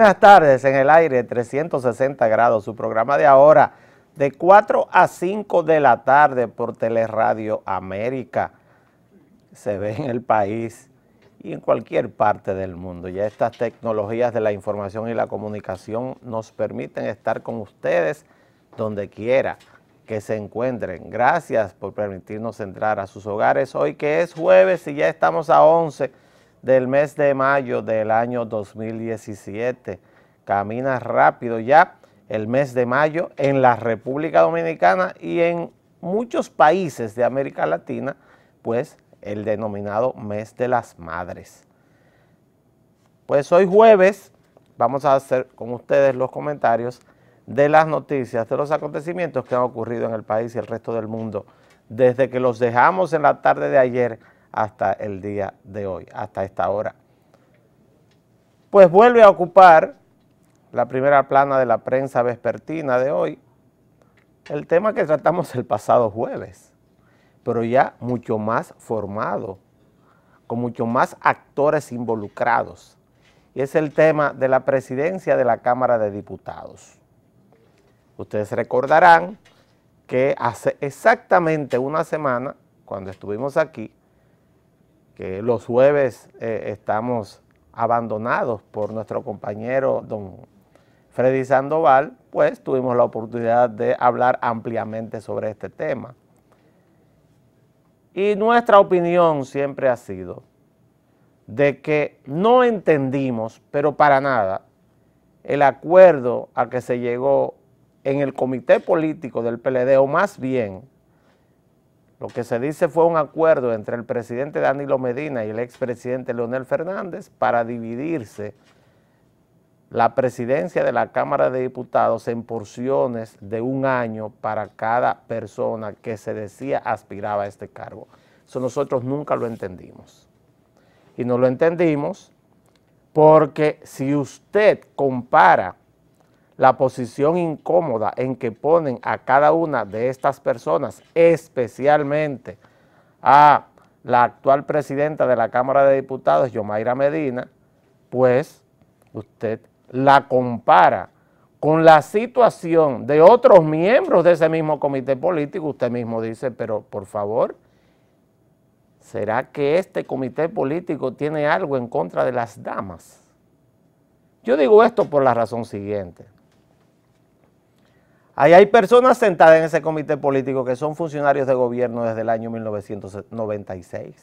Buenas tardes en el aire 360 grados, su programa de ahora de 4 a 5 de la tarde por Teleradio América. Se ve en el país y en cualquier parte del mundo. Ya estas tecnologías de la información y la comunicación nos permiten estar con ustedes donde quiera que se encuentren. Gracias por permitirnos entrar a sus hogares hoy que es jueves y ya estamos a 11 del mes de mayo del año 2017. Camina rápido ya el mes de mayo en la República Dominicana y en muchos países de América Latina, pues el denominado mes de las madres. Pues hoy jueves vamos a hacer con ustedes los comentarios de las noticias, de los acontecimientos que han ocurrido en el país y el resto del mundo desde que los dejamos en la tarde de ayer hasta el día de hoy, hasta esta hora. Pues vuelve a ocupar la primera plana de la prensa vespertina de hoy, el tema que tratamos el pasado jueves, pero ya mucho más formado, con mucho más actores involucrados. Y es el tema de la presidencia de la Cámara de Diputados. Ustedes recordarán que hace exactamente una semana, cuando estuvimos aquí, que los jueves eh, estamos abandonados por nuestro compañero don Freddy Sandoval, pues tuvimos la oportunidad de hablar ampliamente sobre este tema. Y nuestra opinión siempre ha sido de que no entendimos, pero para nada, el acuerdo a que se llegó en el comité político del PLD, o más bien lo que se dice fue un acuerdo entre el presidente Danilo Medina y el expresidente Leonel Fernández para dividirse la presidencia de la Cámara de Diputados en porciones de un año para cada persona que se decía aspiraba a este cargo. Eso nosotros nunca lo entendimos. Y no lo entendimos porque si usted compara la posición incómoda en que ponen a cada una de estas personas, especialmente a la actual presidenta de la Cámara de Diputados, Yomaira Medina, pues usted la compara con la situación de otros miembros de ese mismo comité político, usted mismo dice, pero por favor, ¿será que este comité político tiene algo en contra de las damas? Yo digo esto por la razón siguiente hay personas sentadas en ese comité político que son funcionarios de gobierno desde el año 1996.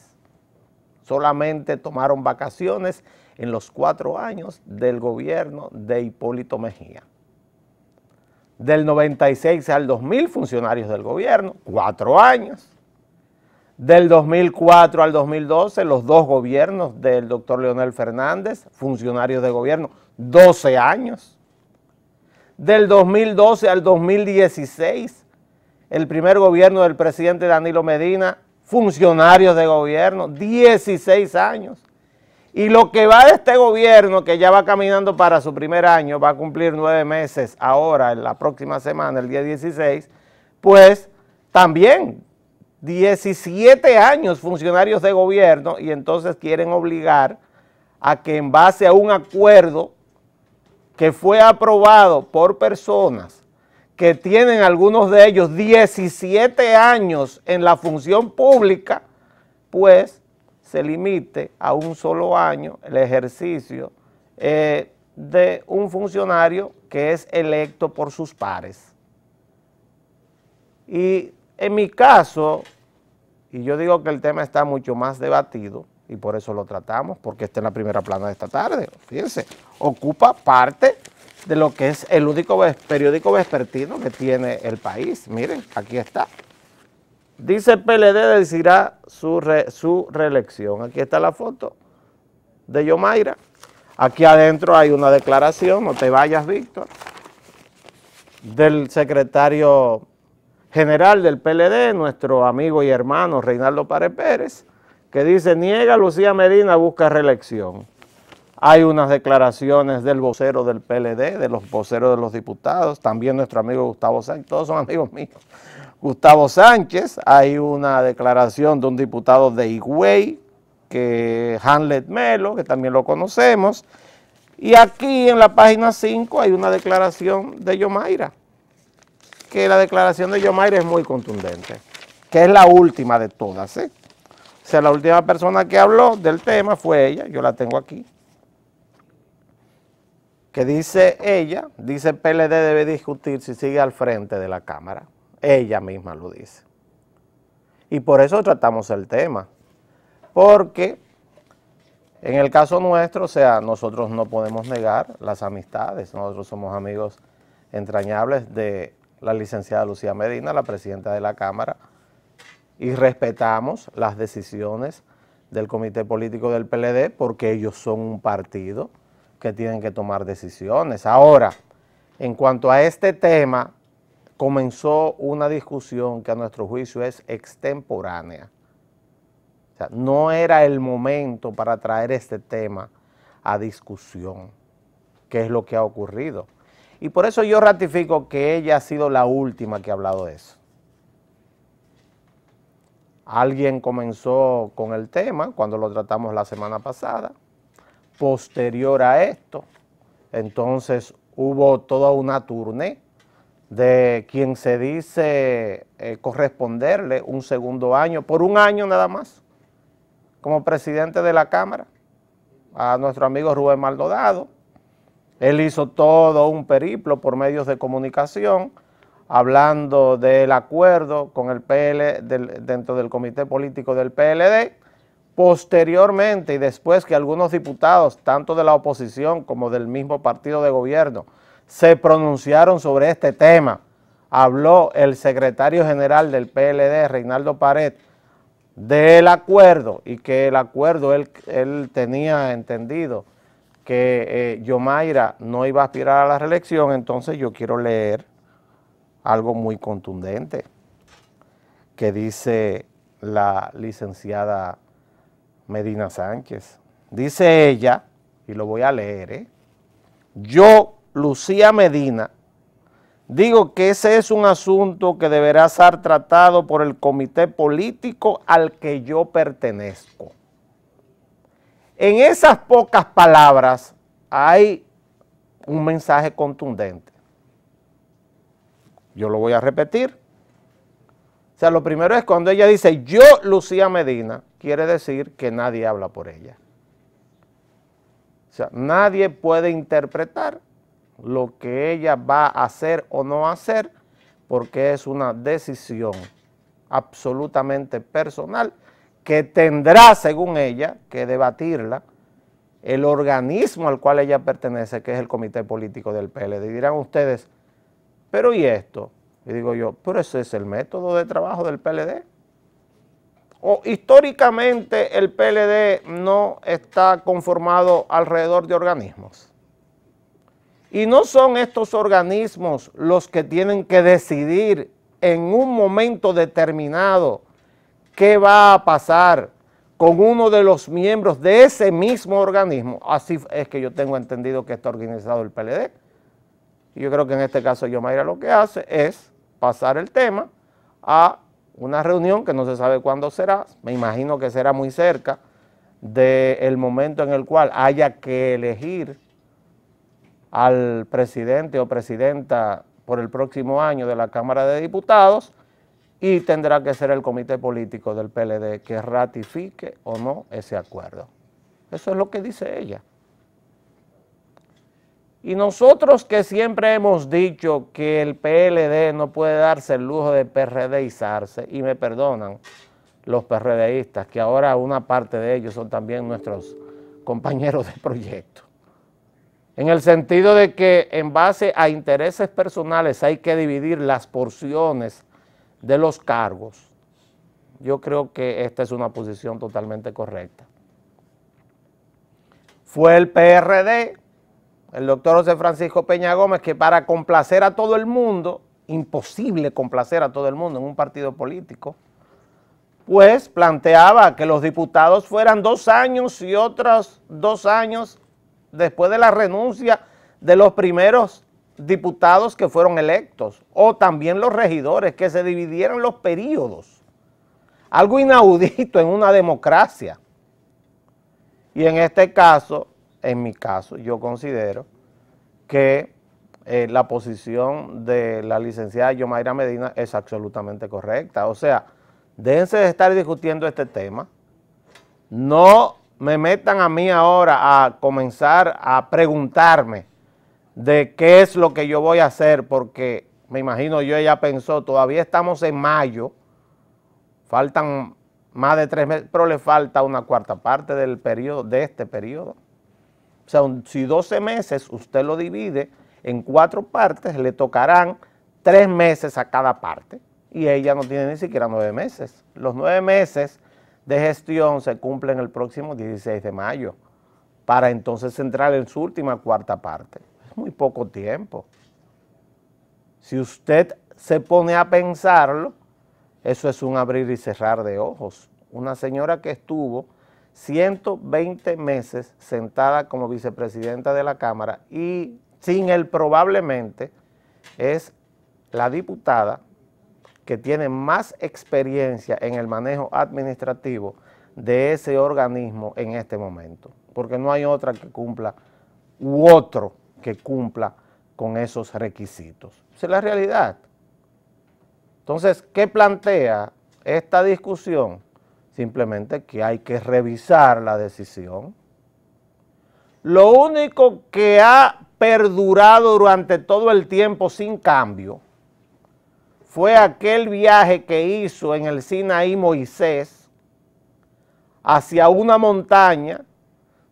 Solamente tomaron vacaciones en los cuatro años del gobierno de Hipólito Mejía. Del 96 al 2000 funcionarios del gobierno, cuatro años. Del 2004 al 2012 los dos gobiernos del doctor Leonel Fernández, funcionarios de gobierno, 12 años del 2012 al 2016, el primer gobierno del presidente Danilo Medina, funcionarios de gobierno, 16 años. Y lo que va de este gobierno, que ya va caminando para su primer año, va a cumplir nueve meses ahora, en la próxima semana, el día 16, pues también 17 años funcionarios de gobierno y entonces quieren obligar a que en base a un acuerdo que fue aprobado por personas que tienen algunos de ellos 17 años en la función pública, pues se limite a un solo año el ejercicio eh, de un funcionario que es electo por sus pares. Y en mi caso, y yo digo que el tema está mucho más debatido, y por eso lo tratamos, porque está en la primera plana de esta tarde. Fíjense, ocupa parte de lo que es el único periódico vespertino que tiene el país. Miren, aquí está. Dice PLD decidirá su, su reelección. Aquí está la foto de Yomaira. Aquí adentro hay una declaración, no te vayas, Víctor, del secretario general del PLD, nuestro amigo y hermano Reinaldo Párez Pérez que dice, niega Lucía Medina, busca reelección. Hay unas declaraciones del vocero del PLD, de los voceros de los diputados, también nuestro amigo Gustavo Sánchez, todos son amigos míos. Gustavo Sánchez, hay una declaración de un diputado de Higüey, que Hanlet Melo, que también lo conocemos, y aquí en la página 5 hay una declaración de Yomaira, que la declaración de Yomaira es muy contundente, que es la última de todas, ¿eh? O sea, la última persona que habló del tema fue ella, yo la tengo aquí. Que dice ella, dice PLD debe discutir si sigue al frente de la Cámara. Ella misma lo dice. Y por eso tratamos el tema. Porque en el caso nuestro, o sea, nosotros no podemos negar las amistades. Nosotros somos amigos entrañables de la licenciada Lucía Medina, la presidenta de la Cámara, y respetamos las decisiones del Comité Político del PLD porque ellos son un partido que tienen que tomar decisiones. Ahora, en cuanto a este tema, comenzó una discusión que a nuestro juicio es extemporánea. O sea, no era el momento para traer este tema a discusión, que es lo que ha ocurrido. Y por eso yo ratifico que ella ha sido la última que ha hablado de eso. Alguien comenzó con el tema cuando lo tratamos la semana pasada. Posterior a esto, entonces hubo toda una turné de quien se dice eh, corresponderle un segundo año, por un año nada más, como presidente de la Cámara, a nuestro amigo Rubén Maldonado. Él hizo todo un periplo por medios de comunicación, hablando del acuerdo con el PL dentro del comité político del PLD. Posteriormente y después que algunos diputados, tanto de la oposición como del mismo partido de gobierno, se pronunciaron sobre este tema, habló el secretario general del PLD, Reinaldo Pared, del acuerdo y que el acuerdo él, tenía entendido que yo eh, Yomaira no iba a aspirar a la reelección, entonces yo quiero leer algo muy contundente que dice la licenciada Medina Sánchez. Dice ella, y lo voy a leer, ¿eh? yo, Lucía Medina, digo que ese es un asunto que deberá ser tratado por el comité político al que yo pertenezco. En esas pocas palabras hay un mensaje contundente. Yo lo voy a repetir. O sea, lo primero es cuando ella dice yo, Lucía Medina, quiere decir que nadie habla por ella. O sea, nadie puede interpretar lo que ella va a hacer o no hacer porque es una decisión absolutamente personal que tendrá, según ella, que debatirla el organismo al cual ella pertenece, que es el Comité Político del PLD. Dirán ustedes, pero ¿y esto? Y digo yo, pero ese es el método de trabajo del PLD. O históricamente el PLD no está conformado alrededor de organismos. Y no son estos organismos los que tienen que decidir en un momento determinado qué va a pasar con uno de los miembros de ese mismo organismo. Así es que yo tengo entendido que está organizado el PLD yo creo que en este caso Yomaira lo que hace es pasar el tema a una reunión que no se sabe cuándo será, me imagino que será muy cerca del momento en el cual haya que elegir al presidente o presidenta por el próximo año de la Cámara de Diputados y tendrá que ser el comité político del PLD que ratifique o no ese acuerdo. Eso es lo que dice ella. Y nosotros que siempre hemos dicho que el PLD no puede darse el lujo de PRDizarse, y me perdonan los PRDistas, que ahora una parte de ellos son también nuestros compañeros de proyecto. En el sentido de que en base a intereses personales hay que dividir las porciones de los cargos. Yo creo que esta es una posición totalmente correcta. Fue el PRD el doctor José Francisco Peña Gómez, que para complacer a todo el mundo, imposible complacer a todo el mundo en un partido político, pues planteaba que los diputados fueran dos años y otros dos años después de la renuncia de los primeros diputados que fueron electos, o también los regidores, que se dividieran los periodos. Algo inaudito en una democracia. Y en este caso, en mi caso, yo considero que eh, la posición de la licenciada Yomaira Medina es absolutamente correcta. O sea, déjense de estar discutiendo este tema. No me metan a mí ahora a comenzar a preguntarme de qué es lo que yo voy a hacer, porque me imagino yo ella pensó, todavía estamos en mayo, faltan más de tres meses, pero le falta una cuarta parte del periodo, de este periodo. O sea, si 12 meses usted lo divide en cuatro partes, le tocarán tres meses a cada parte y ella no tiene ni siquiera nueve meses. Los nueve meses de gestión se cumplen el próximo 16 de mayo para entonces entrar en su última cuarta parte. Es muy poco tiempo. Si usted se pone a pensarlo, eso es un abrir y cerrar de ojos. Una señora que estuvo 120 meses sentada como vicepresidenta de la Cámara y sin él probablemente es la diputada que tiene más experiencia en el manejo administrativo de ese organismo en este momento, porque no hay otra que cumpla u otro que cumpla con esos requisitos. Esa es la realidad. Entonces, ¿qué plantea esta discusión? Simplemente que hay que revisar la decisión. Lo único que ha perdurado durante todo el tiempo sin cambio fue aquel viaje que hizo en el Sinaí Moisés hacia una montaña,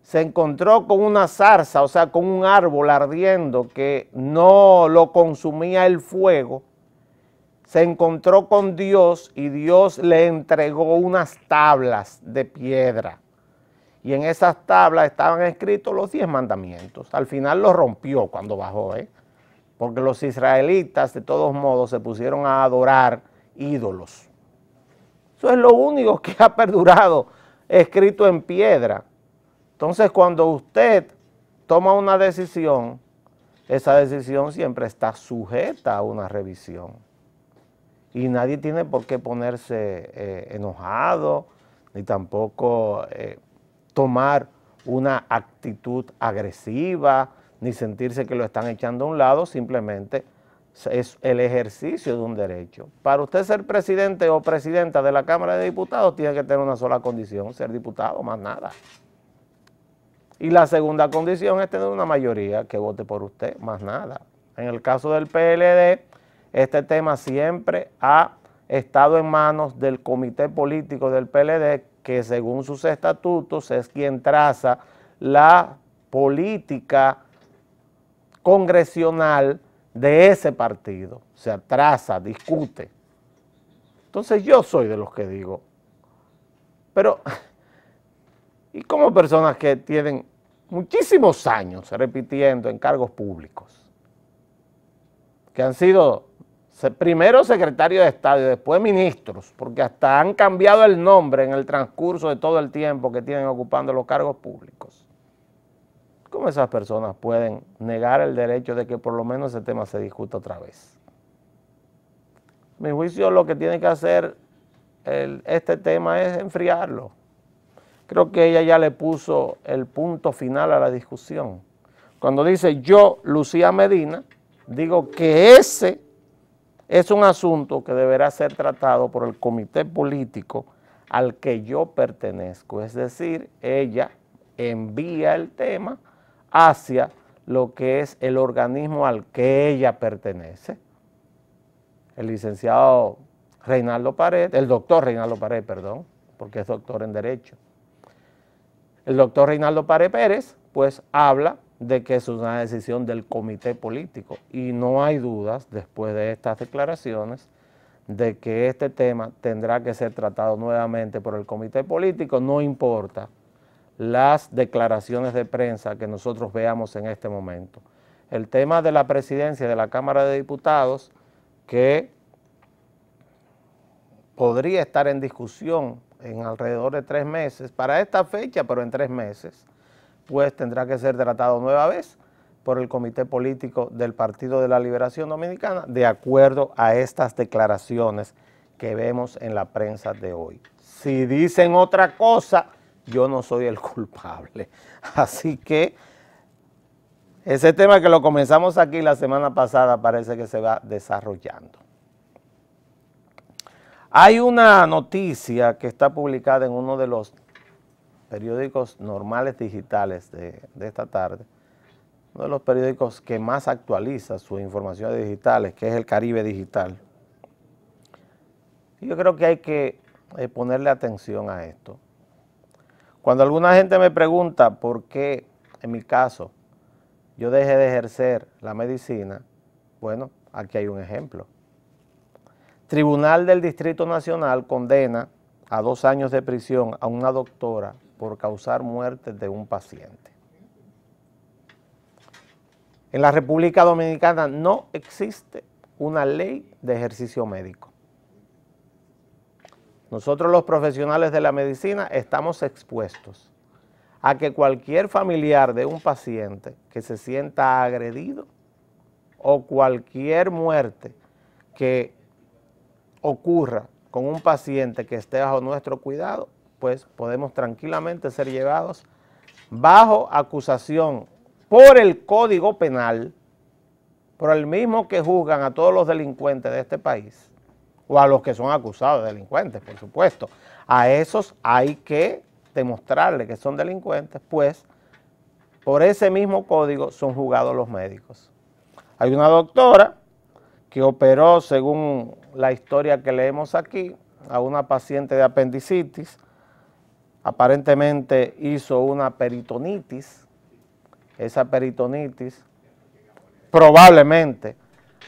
se encontró con una zarza, o sea, con un árbol ardiendo que no lo consumía el fuego, se encontró con Dios y Dios le entregó unas tablas de piedra. Y en esas tablas estaban escritos los diez mandamientos. Al final los rompió cuando bajó, ¿eh? porque los israelitas de todos modos se pusieron a adorar ídolos. Eso es lo único que ha perdurado escrito en piedra. Entonces cuando usted toma una decisión, esa decisión siempre está sujeta a una revisión y nadie tiene por qué ponerse eh, enojado ni tampoco eh, tomar una actitud agresiva ni sentirse que lo están echando a un lado, simplemente es el ejercicio de un derecho. Para usted ser presidente o presidenta de la Cámara de Diputados tiene que tener una sola condición, ser diputado, más nada. Y la segunda condición es tener una mayoría que vote por usted, más nada. En el caso del PLD, este tema siempre ha estado en manos del comité político del PLD, que según sus estatutos es quien traza la política congresional de ese partido. O sea, traza, discute. Entonces yo soy de los que digo, pero, y como personas que tienen muchísimos años repitiendo en cargos públicos, que han sido primero secretario de Estado y después ministros, porque hasta han cambiado el nombre en el transcurso de todo el tiempo que tienen ocupando los cargos públicos. ¿Cómo esas personas pueden negar el derecho de que por lo menos ese tema se discuta otra vez? Mi juicio lo que tiene que hacer este tema es enfriarlo. Creo que ella ya le puso el punto final a la discusión. Cuando dice yo, Lucía Medina, digo que ese es un asunto que deberá ser tratado por el comité político al que yo pertenezco, es decir, ella envía el tema hacia lo que es el organismo al que ella pertenece, el licenciado Reinaldo Pared, el doctor Reinaldo Pared, perdón, porque es doctor en Derecho. El doctor Reinaldo Pared Pérez, pues habla de que es una decisión del comité político. Y no hay dudas, después de estas declaraciones, de que este tema tendrá que ser tratado nuevamente por el comité político, no importa las declaraciones de prensa que nosotros veamos en este momento. El tema de la presidencia de la Cámara de Diputados, que podría estar en discusión en alrededor de tres meses, para esta fecha, pero en tres meses, pues tendrá que ser tratado nueva vez por el Comité Político del Partido de la Liberación Dominicana, de acuerdo a estas declaraciones que vemos en la prensa de hoy. Si dicen otra cosa, yo no soy el culpable. Así que ese tema que lo comenzamos aquí la semana pasada parece que se va desarrollando. Hay una noticia que está publicada en uno de los periódicos normales digitales de, esta tarde, uno de los periódicos que más actualiza sus informaciones digitales, que es el Caribe Digital. Yo creo que hay que eh, ponerle atención a esto. Cuando alguna gente me pregunta por qué, en mi caso, yo dejé de ejercer la medicina, bueno, aquí hay un ejemplo. Tribunal del Distrito Nacional condena a dos años de prisión a una doctora por causar muerte de un paciente. En la República Dominicana no existe una ley de ejercicio médico. Nosotros los profesionales de la medicina estamos expuestos a que cualquier familiar de un paciente que se sienta agredido o cualquier muerte que ocurra con un paciente que esté bajo nuestro cuidado, pues podemos tranquilamente ser llevados bajo acusación por el Código Penal, por el mismo que juzgan a todos los delincuentes de este país, o a los que son acusados de delincuentes, por supuesto. A esos hay que demostrarle que son delincuentes, pues por ese mismo código son juzgados los médicos. Hay una doctora que operó, según la historia que leemos aquí, a una paciente de apendicitis, aparentemente hizo una peritonitis. Esa peritonitis probablemente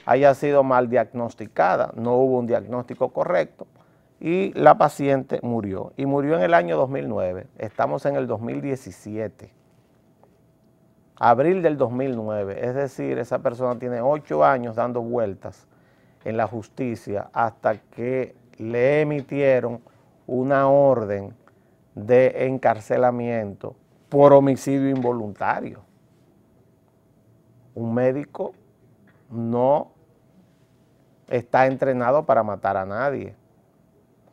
haya sido mal diagnosticada, no hubo un diagnóstico correcto y la paciente murió. Y murió en el año 2009, estamos en el 2017, abril del 2009, es decir, esa persona tiene ocho años dando vueltas en la justicia hasta que le emitieron una orden de encarcelamiento por homicidio involuntario. Un médico no está entrenado para matar a nadie.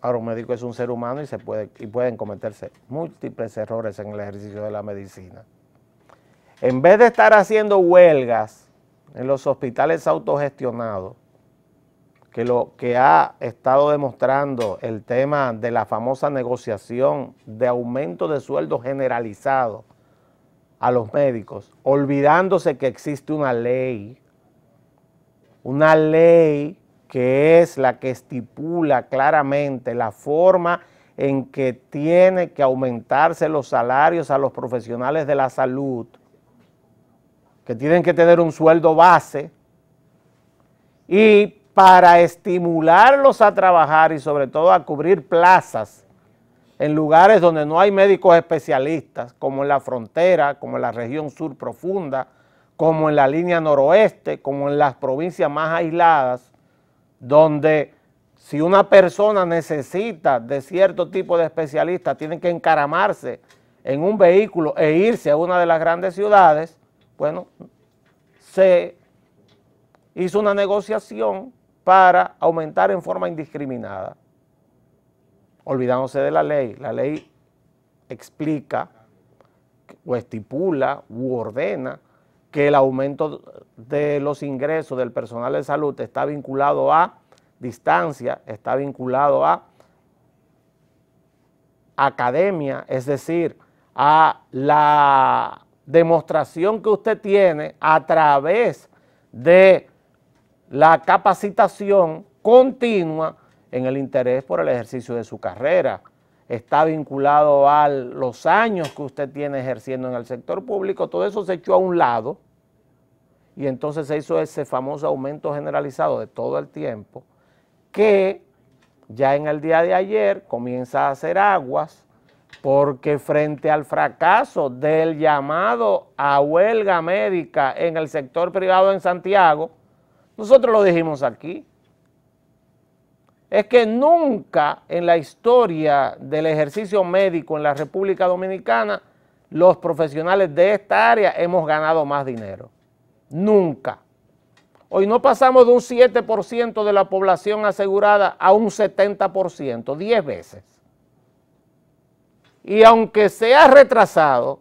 Ahora, un médico es un ser humano y, se puede, y pueden cometerse múltiples errores en el ejercicio de la medicina. En vez de estar haciendo huelgas en los hospitales autogestionados, que lo que ha estado demostrando el tema de la famosa negociación de aumento de sueldo generalizado a los médicos, olvidándose que existe una ley, una ley que es la que estipula claramente la forma en que tiene que aumentarse los salarios a los profesionales de la salud, que tienen que tener un sueldo base y para estimularlos a trabajar y sobre todo a cubrir plazas en lugares donde no hay médicos especialistas, como en la frontera, como en la región sur profunda, como en la línea noroeste, como en las provincias más aisladas, donde si una persona necesita de cierto tipo de especialista, tiene que encaramarse en un vehículo e irse a una de las grandes ciudades, bueno, se hizo una negociación para aumentar en forma indiscriminada, olvidándose de la ley. La ley explica o estipula u ordena que el aumento de los ingresos del personal de salud está vinculado a distancia, está vinculado a academia, es decir, a la demostración que usted tiene a través de la capacitación continua en el interés por el ejercicio de su carrera. Está vinculado a los años que usted tiene ejerciendo en el sector público, todo eso se echó a un lado y entonces se hizo ese famoso aumento generalizado de todo el tiempo que ya en el día de ayer comienza a hacer aguas porque frente al fracaso del llamado a huelga médica en el sector privado en Santiago, nosotros lo dijimos aquí. Es que nunca en la historia del ejercicio médico en la República Dominicana los profesionales de esta área hemos ganado más dinero. Nunca. Hoy no pasamos de un 7% de la población asegurada a un 70%, 10 veces. Y aunque sea retrasado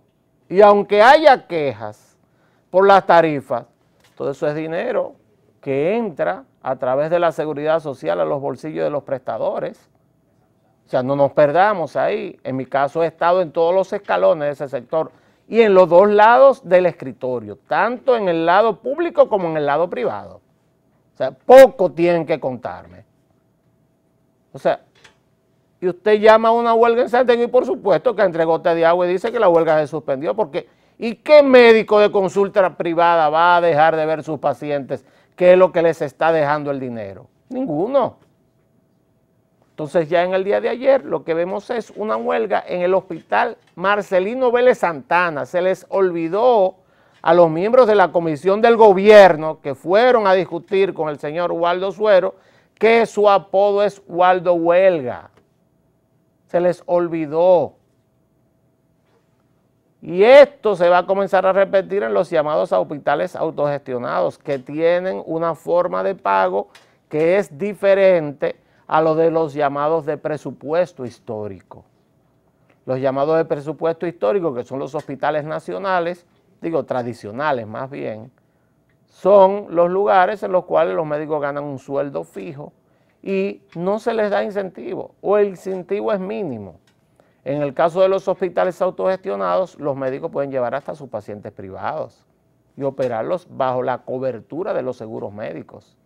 y aunque haya quejas por las tarifas, todo eso es dinero que entra a través de la seguridad social a los bolsillos de los prestadores. O sea, no nos perdamos ahí. En mi caso he estado en todos los escalones de ese sector y en los dos lados del escritorio, tanto en el lado público como en el lado privado. O sea, poco tienen que contarme. O sea, y usted llama a una huelga en Santiago y por supuesto que entre gotas de agua y dice que la huelga se suspendió porque ¿y qué médico de consulta privada va a dejar de ver sus pacientes ¿qué es lo que les está dejando el dinero? Ninguno. Entonces ya en el día de ayer lo que vemos es una huelga en el hospital Marcelino Vélez Santana. Se les olvidó a los miembros de la comisión del gobierno que fueron a discutir con el señor Waldo Suero que su apodo es Waldo Huelga. Se les olvidó. Y esto se va a comenzar a repetir en los llamados hospitales autogestionados, que tienen una forma de pago que es diferente a lo de los llamados de presupuesto histórico. Los llamados de presupuesto histórico, que son los hospitales nacionales, digo tradicionales más bien, son los lugares en los cuales los médicos ganan un sueldo fijo y no se les da incentivo, o el incentivo es mínimo. En el caso de los hospitales autogestionados, los médicos pueden llevar hasta sus pacientes privados y operarlos bajo la cobertura de los seguros médicos.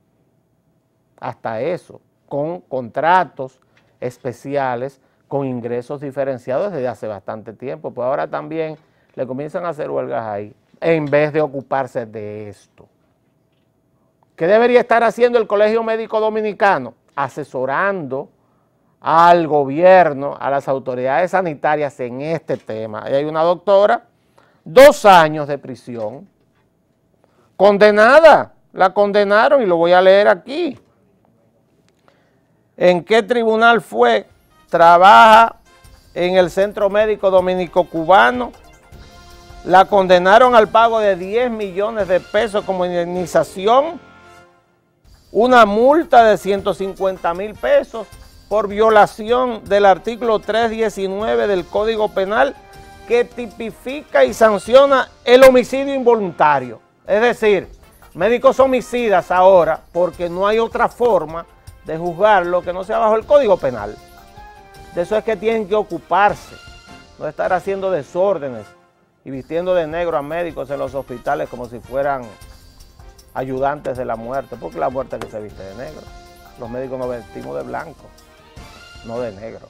Hasta eso, con contratos especiales, con ingresos diferenciados desde hace bastante tiempo. Pues ahora también le comienzan a hacer huelgas ahí, en vez de ocuparse de esto. ¿Qué debería estar haciendo el Colegio Médico Dominicano? Asesorando al gobierno, a las autoridades sanitarias en este tema. Ahí hay una doctora, dos años de prisión, condenada, la condenaron y lo voy a leer aquí. ¿En qué tribunal fue? Trabaja en el Centro Médico Dominico Cubano. La condenaron al pago de 10 millones de pesos como indemnización, una multa de 150 mil pesos por violación del artículo 319 del Código Penal que tipifica y sanciona el homicidio involuntario. Es decir, médicos homicidas ahora, porque no hay otra forma de juzgarlo que no sea bajo el Código Penal. De eso es que tienen que ocuparse, no estar haciendo desórdenes y vistiendo de negro a médicos en los hospitales como si fueran ayudantes de la muerte, porque la muerte que se viste de negro, los médicos nos vestimos de blanco no de negro.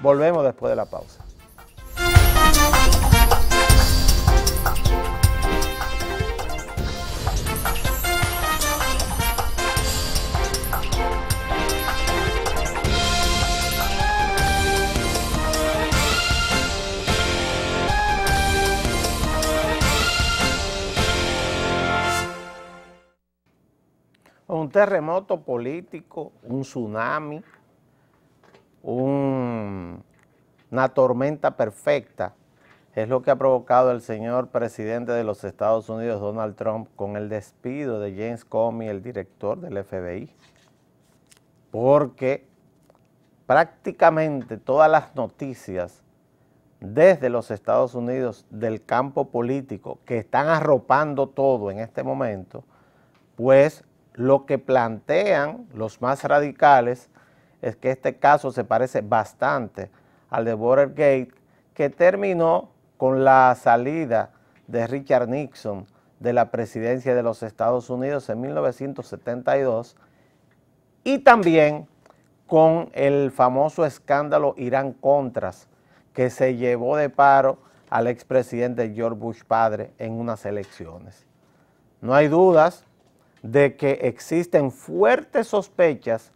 Volvemos después de la pausa. un terremoto político, un tsunami, una tormenta perfecta. Es lo que ha provocado el señor presidente de los Estados Unidos, Donald Trump, con el despido de James Comey, el director del FBI. Porque prácticamente todas las noticias desde los Estados Unidos del campo político que están arropando todo en este momento, pues lo que plantean los más radicales es que este caso se parece bastante al de Watergate, que terminó con la salida de Richard Nixon de la presidencia de los Estados Unidos en 1972 y también con el famoso escándalo Irán-Contras que se llevó de paro al expresidente George Bush padre en unas elecciones. No hay dudas de que existen fuertes sospechas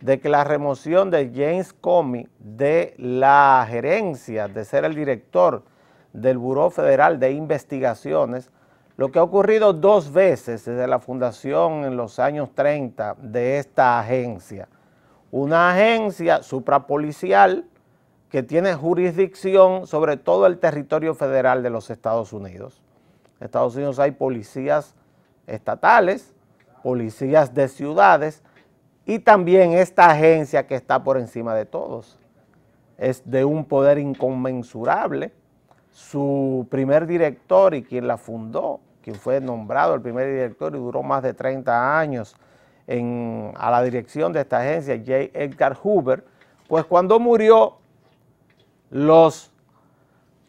de que la remoción de James Comey de la gerencia, de ser el director del Buró Federal de Investigaciones, lo que ha ocurrido dos veces desde la fundación en los años 30 de esta agencia. Una agencia suprapolicial que tiene jurisdicción sobre todo el territorio federal de los Estados Unidos. En Estados Unidos hay policías estatales, policías de ciudades, y también esta agencia que está por encima de todos. Es de un poder inconmensurable. Su primer director y quien la fundó, quien fue nombrado el primer director y duró más de 30 años a la dirección de esta agencia, J. Edgar Hoover, pues cuando murió, los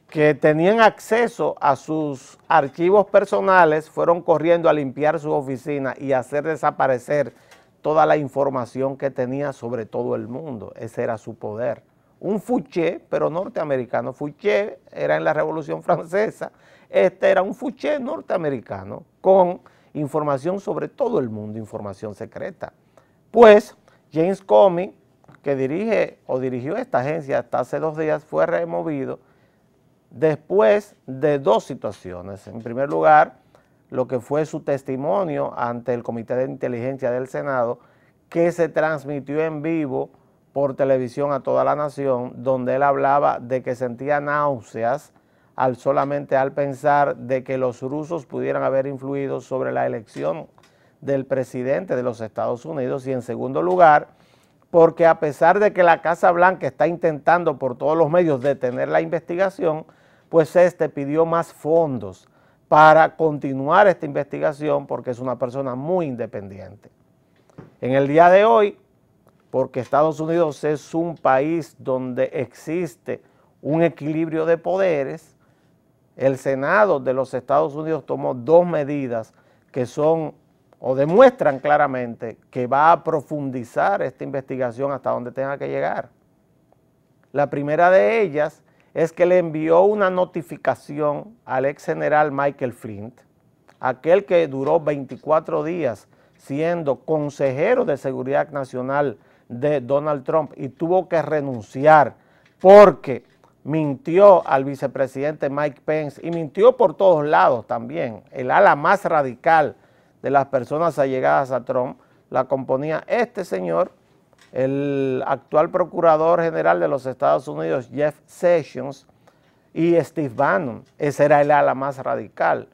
que tenían acceso a sus archivos personales fueron corriendo a limpiar su oficina y hacer desaparecer toda la información que tenía sobre todo el mundo. Ese era su poder. Un Fouché, pero norteamericano. Fouché era en la Revolución Francesa. Este era un Fouché norteamericano con información sobre todo el mundo, información secreta. Pues James Comey, que dirige o dirigió esta agencia hasta hace dos días, fue removido después de dos situaciones. En primer lugar, lo que fue su testimonio ante el Comité de Inteligencia del Senado, que se transmitió en vivo por televisión a toda la nación, donde él hablaba de que sentía náuseas al solamente al pensar de que los rusos pudieran haber influido sobre la elección del presidente de los Estados Unidos y en segundo lugar, porque a pesar de que la Casa Blanca está intentando por todos los medios detener la investigación, pues este pidió más fondos para continuar esta investigación porque es una persona muy independiente. En el día de hoy, porque Estados Unidos es un país donde existe un equilibrio de poderes, el Senado de los Estados Unidos tomó dos medidas que son o demuestran claramente que va a profundizar esta investigación hasta donde tenga que llegar. La primera de ellas es que le envió una notificación al ex general Michael Flint, aquel que duró 24 días siendo consejero de seguridad nacional de Donald Trump y tuvo que renunciar porque mintió al vicepresidente Mike Pence y mintió por todos lados también. El ala más radical de las personas allegadas a Trump la componía este señor el actual procurador general de los Estados Unidos, Jeff Sessions, y Steve Bannon. Ese era el ala más radical.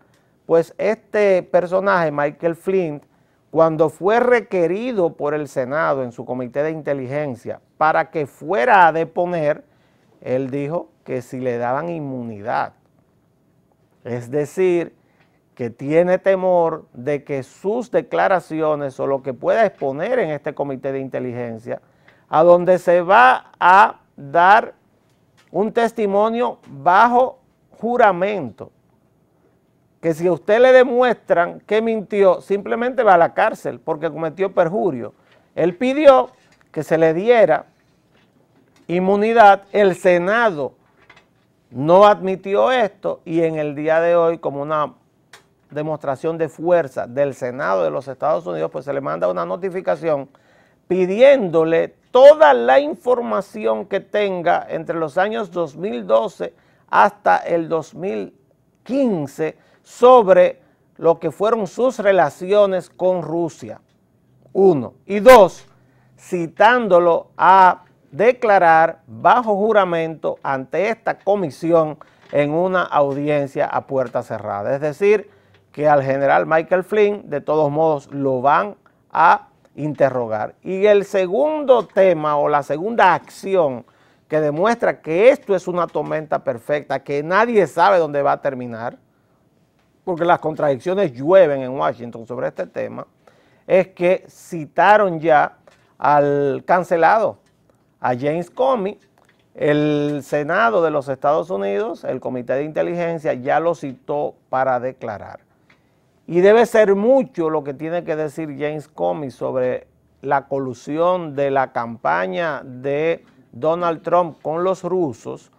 Pues este personaje, Michael Flint, cuando fue requerido por el Senado en su comité de inteligencia para que fuera a deponer, él dijo que si le daban inmunidad, es decir, que tiene temor de que sus declaraciones o lo que pueda exponer en este comité de inteligencia, a donde se va a dar un testimonio bajo juramento, que si a usted le demuestran que mintió, simplemente va a la cárcel porque cometió perjurio. Él pidió que se le diera inmunidad, el Senado no admitió esto y en el día de hoy como una demostración de fuerza del Senado de los Estados Unidos, pues se le manda una notificación pidiéndole toda la información que tenga entre los años 2012 hasta el 2015 sobre lo que fueron sus relaciones con Rusia. Uno. Y dos, citándolo a declarar bajo juramento ante esta comisión en una audiencia a puerta cerrada. Es decir, que al general Michael Flynn de todos modos lo van a interrogar. Y el segundo tema o la segunda acción que demuestra que esto es una tormenta perfecta, que nadie sabe dónde va a terminar, porque las contradicciones llueven en Washington sobre este tema, es que citaron ya al cancelado, a James Comey, el Senado de los Estados Unidos, el Comité de Inteligencia, ya lo citó para declarar. Y debe ser mucho lo que tiene que decir James Comey sobre la colusión de la campaña de Donald Trump con los rusos,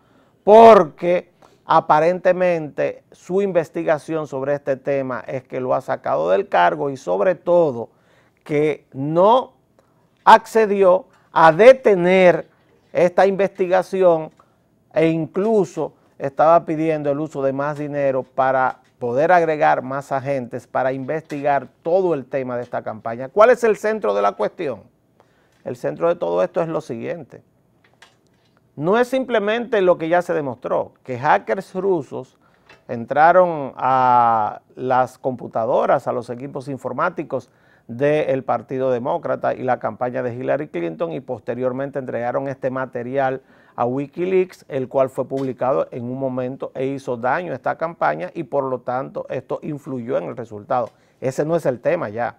porque aparentemente su investigación sobre este tema es que lo ha sacado del cargo y sobre todo que no accedió a detener esta investigación e incluso estaba pidiendo el uso de más dinero para poder agregar más agentes para investigar todo el tema de esta campaña. ¿Cuál es el centro de la cuestión? El centro de todo esto es lo siguiente. No es simplemente lo que ya se demostró, que hackers rusos entraron a las computadoras, a los equipos informáticos del Partido Demócrata y la campaña de Hillary Clinton y posteriormente entregaron este material a Wikileaks, el cual fue publicado en un momento e hizo daño a esta campaña y por lo tanto esto influyó en el resultado. Ese no es el tema ya,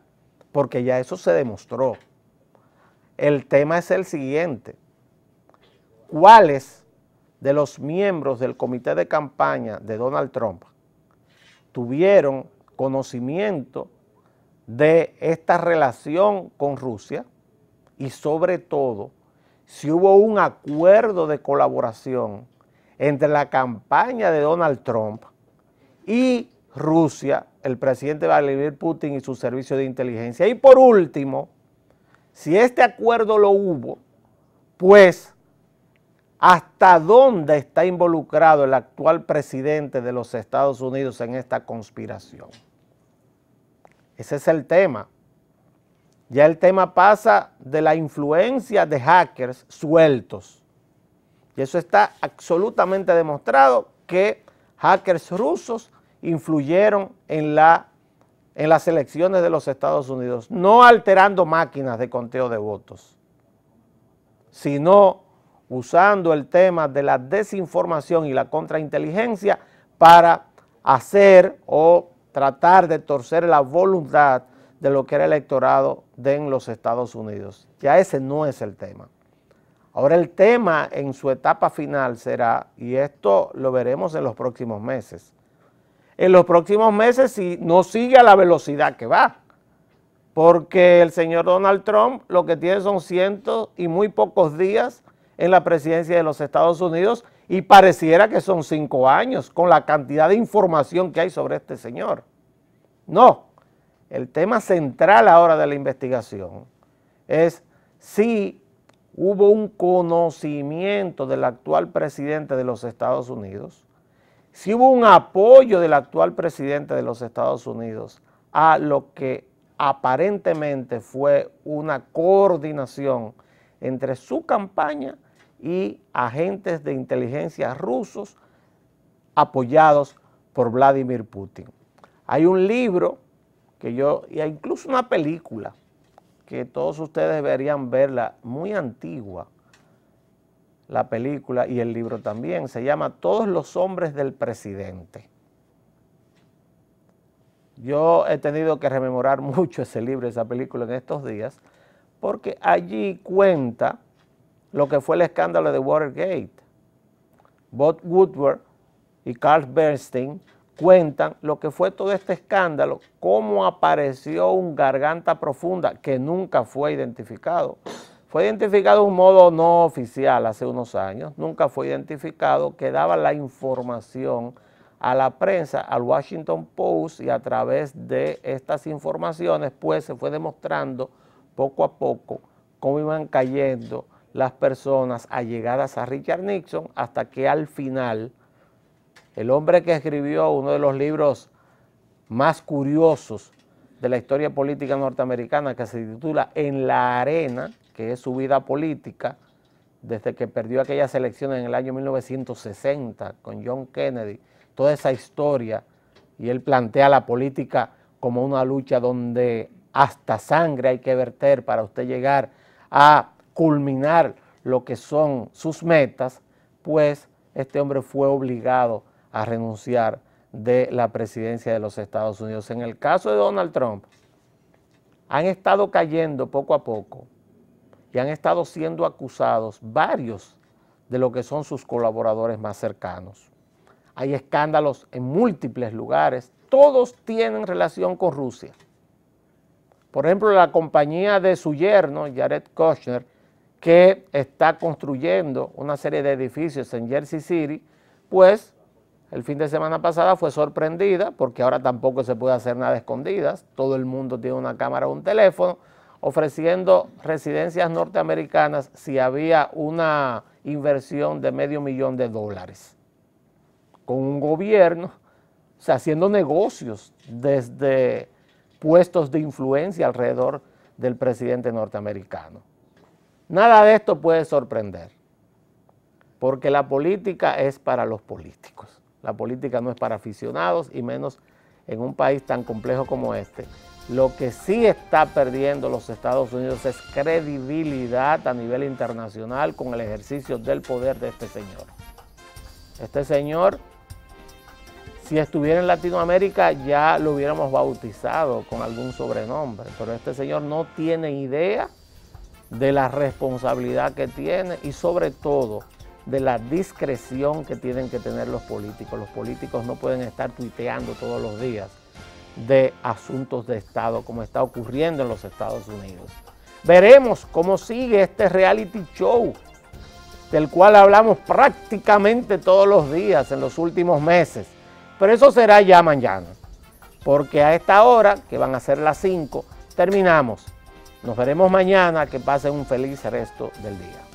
porque ya eso se demostró. El tema es el siguiente. ¿Cuáles de los miembros del comité de campaña de Donald Trump tuvieron conocimiento de esta relación con Rusia y sobre todo si hubo un acuerdo de colaboración entre la campaña de Donald Trump y Rusia, el presidente Vladimir Putin y su servicio de inteligencia. Y por último, si este acuerdo lo hubo, pues hasta dónde está involucrado el actual presidente de los Estados Unidos en esta conspiración. Ese es el tema. Ya el tema pasa de la influencia de hackers sueltos. Y eso está absolutamente demostrado que hackers rusos influyeron en, la, en las elecciones de los Estados Unidos, no alterando máquinas de conteo de votos, sino usando el tema de la desinformación y la contrainteligencia para hacer o tratar de torcer la voluntad de lo que era el electorado de los Estados Unidos. Ya ese no es el tema. Ahora el tema en su etapa final será, y esto lo veremos en los próximos meses, en los próximos meses si no sigue a la velocidad que va, porque el señor Donald Trump lo que tiene son cientos y muy pocos días en la presidencia de los Estados Unidos y pareciera que son cinco años con la cantidad de información que hay sobre este señor. No, el tema central ahora de la investigación es si hubo un conocimiento del actual presidente de los Estados Unidos, si hubo un apoyo del actual presidente de los Estados Unidos a lo que aparentemente fue una coordinación entre su campaña y agentes de inteligencia rusos apoyados por Vladimir Putin. Hay un libro que yo, y hay incluso una película que todos ustedes deberían verla, muy antigua, la película y el libro también, se llama Todos los hombres del presidente. Yo he tenido que rememorar mucho ese libro, esa película en estos días, porque allí cuenta lo que fue el escándalo de Watergate. Bob Woodward y Carl Bernstein cuentan lo que fue todo este escándalo, cómo apareció un garganta profunda que nunca fue identificado. Fue identificado de un modo no oficial hace unos años, nunca fue identificado, que daba la información a la prensa, al Washington Post y a través de estas informaciones pues se fue demostrando poco a poco cómo iban cayendo las personas allegadas a Richard Nixon hasta que al final el hombre que escribió uno de los libros más curiosos de la historia política norteamericana que se titula En la arena, que es su vida política, desde que perdió aquellas elecciones en el año 1960 con John Kennedy, toda esa historia, y él plantea la política como una lucha donde hasta sangre hay que verter para usted llegar a culminar lo que son sus metas, pues este hombre fue obligado a renunciar de la presidencia de los Estados Unidos. En el caso de Donald Trump, han estado cayendo poco a poco y han estado siendo acusados varios de lo que son sus colaboradores más cercanos. Hay escándalos en múltiples lugares, todos tienen relación con Rusia. Por ejemplo, la compañía de su yerno, Jared Kushner, que está construyendo una serie de edificios en Jersey City, pues el fin de semana pasada fue sorprendida porque ahora tampoco se puede hacer nada escondidas, todo el mundo tiene una cámara o un teléfono, ofreciendo residencias norteamericanas si había una inversión de medio millón de dólares. Con un gobierno, o sea, haciendo negocios desde puestos de influencia alrededor del presidente norteamericano. Nada de esto puede sorprender, porque la política es para los políticos. La política no es para aficionados y menos en un país tan complejo como este. Lo que sí está perdiendo los Estados Unidos es credibilidad a nivel internacional con el ejercicio del poder de este señor. Este señor, si estuviera en Latinoamérica, ya lo hubiéramos bautizado con algún sobrenombre, pero este señor no tiene idea de la responsabilidad que tiene y sobre todo de la discreción que tienen que tener los políticos. Los políticos no pueden estar tuiteando todos los días de asuntos de Estado como está ocurriendo en los Estados Unidos. Veremos cómo sigue este reality show del cual hablamos prácticamente todos los días en los últimos meses. Pero eso será ya mañana, porque a esta hora, que van a ser las 5, terminamos. Nos veremos mañana, que pasen un feliz resto del día.